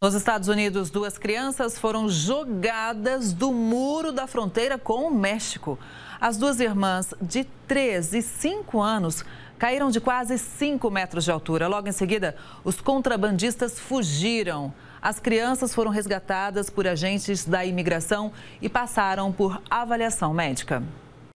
Nos Estados Unidos, duas crianças foram jogadas do muro da fronteira com o México. As duas irmãs, de 3 e 5 anos, caíram de quase 5 metros de altura. Logo em seguida, os contrabandistas fugiram. As crianças foram resgatadas por agentes da imigração e passaram por avaliação médica.